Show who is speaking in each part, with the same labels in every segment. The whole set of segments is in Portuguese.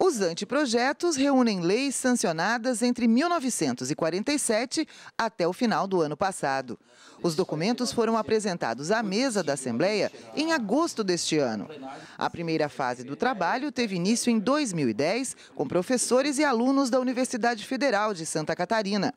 Speaker 1: Os anteprojetos reúnem leis sancionadas entre 1947 até o final do ano passado. Os documentos foram apresentados à mesa da Assembleia em agosto deste ano. A primeira fase do trabalho teve início em 2010, com professores e alunos da Universidade Federal de Santa Catarina.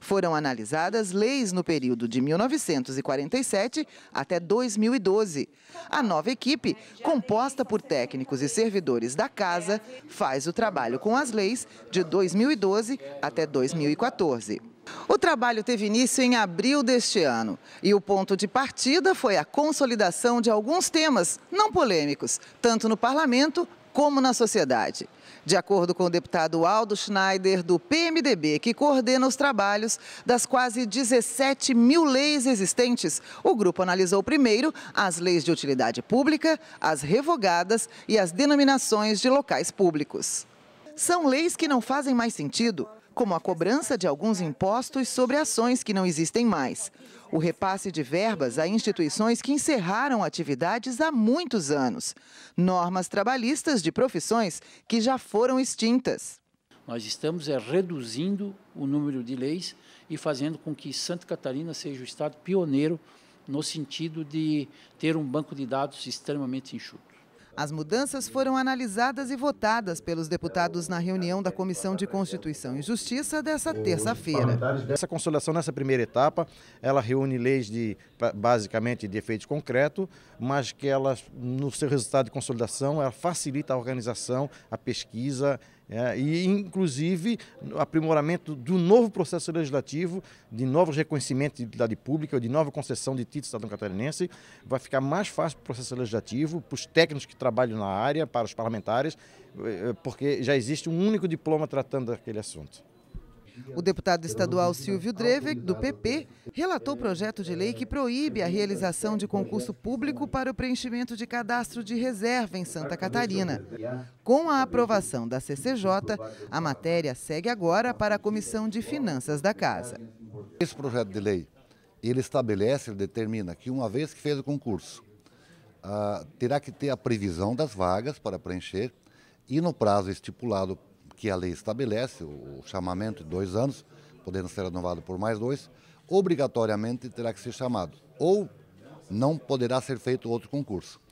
Speaker 1: Foram analisadas leis no período de 1947 até 2012. A nova equipe, composta por técnicos e servidores da casa, faz o trabalho com as leis de 2012 até 2014. O trabalho teve início em abril deste ano e o ponto de partida foi a consolidação de alguns temas não polêmicos, tanto no parlamento como na sociedade. De acordo com o deputado Aldo Schneider, do PMDB, que coordena os trabalhos das quase 17 mil leis existentes, o grupo analisou primeiro as leis de utilidade pública, as revogadas e as denominações de locais públicos. São leis que não fazem mais sentido como a cobrança de alguns impostos sobre ações que não existem mais, o repasse de verbas a instituições que encerraram atividades há muitos anos, normas trabalhistas de profissões que já foram extintas.
Speaker 2: Nós estamos é, reduzindo o número de
Speaker 1: leis e fazendo com que Santa Catarina seja o estado pioneiro no sentido de ter um banco de dados extremamente enxuto. As mudanças foram analisadas e votadas pelos deputados na reunião da Comissão de Constituição e Justiça dessa terça-feira. Essa
Speaker 3: consolidação nessa primeira etapa, ela reúne leis de basicamente de efeito concreto, mas que ela no seu resultado de consolidação, ela facilita a organização, a pesquisa é, e, inclusive, aprimoramento do novo processo legislativo, de novos reconhecimentos de utilidade pública, de nova concessão de título cidadão catarinense, vai ficar mais fácil para o processo legislativo, para os técnicos que trabalham na área, para os parlamentares, eh, eh, porque já existe um único diploma tratando daquele assunto.
Speaker 1: O deputado estadual Silvio Drever do PP, relatou o projeto de lei que proíbe a realização de concurso público para o preenchimento de cadastro de reserva em Santa Catarina. Com a aprovação da CCJ, a matéria segue agora para a Comissão de Finanças da Casa.
Speaker 2: Esse projeto de lei, ele estabelece, ele determina que uma vez que fez o concurso, ah, terá que ter a previsão das vagas para preencher e no prazo estipulado que a lei estabelece, o chamamento de dois anos, podendo ser renovado por mais dois, obrigatoriamente terá que ser chamado. Ou não poderá ser feito outro concurso.